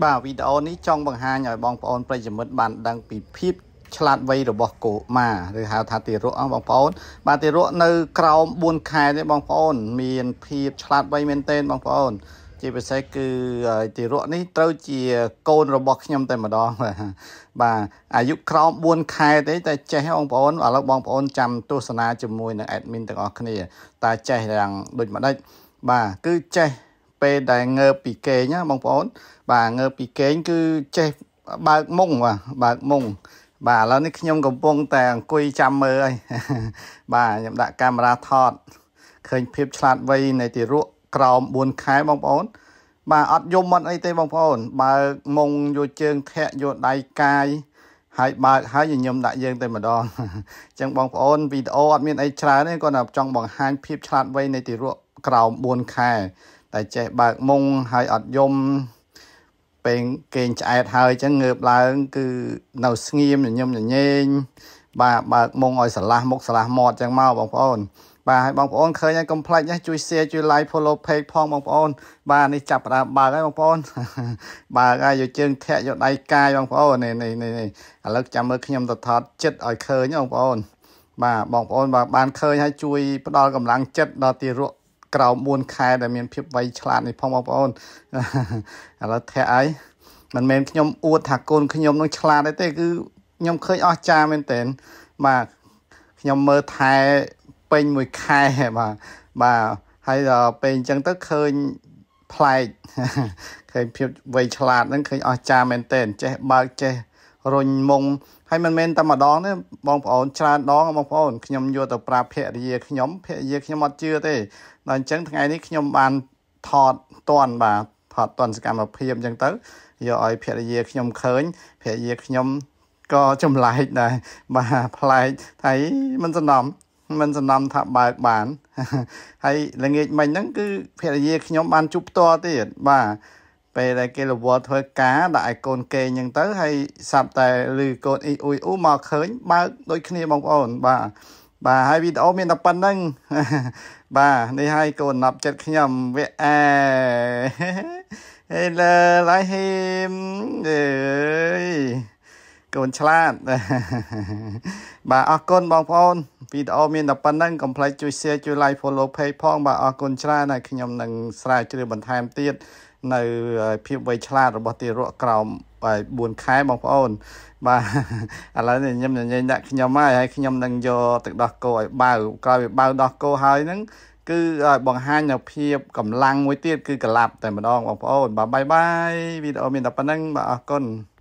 បាទវីដេអូនេះចង់បង្ហាញឲ្យបងប្អូនប្រិយមិត្តបានដឹងពីភាពឆ្លាតវៃរបស់កុមារឬហៅថាទារកអស់បងប្អូន បាទទារកនៅក្រោម4ខែទេបងប្អូន មានភាពឆ្លាតវៃមែនទែនបងប្អូន ជាពិសេសគឺទារកនេះត្រូវជាកូនរបស់ខ្ញុំតែម្ដង បាទអាយុក្រោម4ខែទេតែចេះបងប្អូនឥឡូវបងប្អូនចាំទស្សនាជាមួយនឹង admin ទាំងអស់គ្នាតើចេះយ៉ាងដូចម្ដេចបាទគឺចេះពេលដែលងើបពីគេងណាបងប្អូន បាទងើបពីគេងគឺចេះបើកមុងបាទបើកមុងបាទឥឡូវនេះខ្ញុំកំពុងតែអង្គុយចាំមើលហើយបាទខ្ញុំដាក់កាមេរ៉ាថតឃើញភាពឆ្លាតវៃនៃទារកក្រោម4ខែបងប្អូនបាទអត់យំអត់អីទេបងប្អូនបើកមុងយកជើងធាក់យកដៃកាយហើយបើកហើយញញឹមដាក់យើងតែម្ដងអញ្ចឹងបងប្អូនវីដេអូអត់មានអីច្រើនទេគាត់តែចង់បង្ហាញភាពឆ្លាតវៃនៃទារកក្រោម4ខែតែចេះបើកមុងហើយអត់យំពេលគេងឆ្អែតហើយអញ្ចឹងងើបឡើងគឺនៅស្ងៀមញញឹមញញែងបាទបើកមុងឲ្យស្រឡះមុខស្រឡះមាត់អញ្ចឹងមកបងប្អូន បាទហើយបងប្អូនឃើញហើយ complex ណាជួយ share ជួយ like follow page ផងបងប្អូន បាទនេះចាប់ផ្ដើមបើកហើយបងប្អូនបើកហើយយកជើងធាក់យកដៃកាយបងប្អូននេះនេះនេះឥឡូវចាំមើលខ្ញុំទៅថតចិត្តឲ្យឃើញបងប្អូនបាទបងប្អូនបាទបានឃើញហើយជួយផ្ដល់កម្លាំងចិត្តដល់ទីរក់ក្រោម4ខែ ដែលមានភាពវៃឆ្លាតនេះផងបងប្អូនឥឡូវធាក់អីមិនមែនខ្ញុំអួតថាកូនខ្ញុំនឹងឆ្លាតទេគឺខ្ញុំឃើញអស្ចារ្យមែនតើបាទខ្ញុំមើលថែពេញមួយខែបាទបាទហើយដល់ពេលអញ្ចឹងទៅឃើញប្លែកឃើញភាពវៃឆ្លាតហ្នឹងឃើញអស្ចារ្យមែនតើចេះបើកចេះរុញមុងហើយមិនមែនតែម្ដងទេបងប្អូនច្រើនដងបងប្អូនខ្ញុំយកទៅប្រាប់ភរិយាខ្ញុំភរិយាខ្ញុំអត់ជឿទេដល់អញ្ចឹងថ្ងៃនេះខ្ញុំបានថតតន់បាទថតតន់សកម្មភាពអញ្ចឹងទៅយកឲ្យភរិយាខ្ញុំឃើញភរិយាខ្ញុំក៏ចម្លែកដែរបាទប្លែកហើយមិនសំណំមិនសំណំថាបើកបានហើយល្ងាចមិញហ្នឹងគឺភរិយាខ្ញុំបានជួបផ្ទាល់ទៀតបាទពេលដែលគេរវល់ធ្វើការដាក់ឲ្យកូនគេអញ្ចឹងទៅហើយសាប់តែឬកូនអ៊ីអ៊ុយអ៊ូមកឃើញ បើកដូចគ្នាបងប្អូន បាទបាទហើយវីដេអូមានតែប៉ុណ្្នឹងបាទនេះហើយកូនណាប់ចិត្តខ្ញុំវាអែហេឡូឡៃហេមអើយកូនឆ្លាតបាទអរគុណបងប្អូនវីដេអូមានតែប៉ុណ្្នឹងកុំភ្លេចជួយ share ជួយ like follow page ផងបាទអរគុណច្រើនហើយខ្ញុំនឹងស្រាវជ្រាវបន្ថែមទៀតនៅភាពវៃឆ្លាតរបស់ទារកក្រោម4ខែបងប្អូនបាទឥឡូវនេះខ្ញុំញញែងដាក់ខ្ញុំហើយហើយខ្ញុំនឹងយកទឹកដោះគោឲ្យបាវក្រោយវាបាវដោះគោហើយហ្នឹងគឺឲ្យបង្ហាញនៅភាពកម្លាំងមួយទៀតគឺក្លាប់តែម្ដងបងប្អូនបាទបាយបាយវីដេអូមានតែប៉ុណ្្នឹងបាទអរគុណ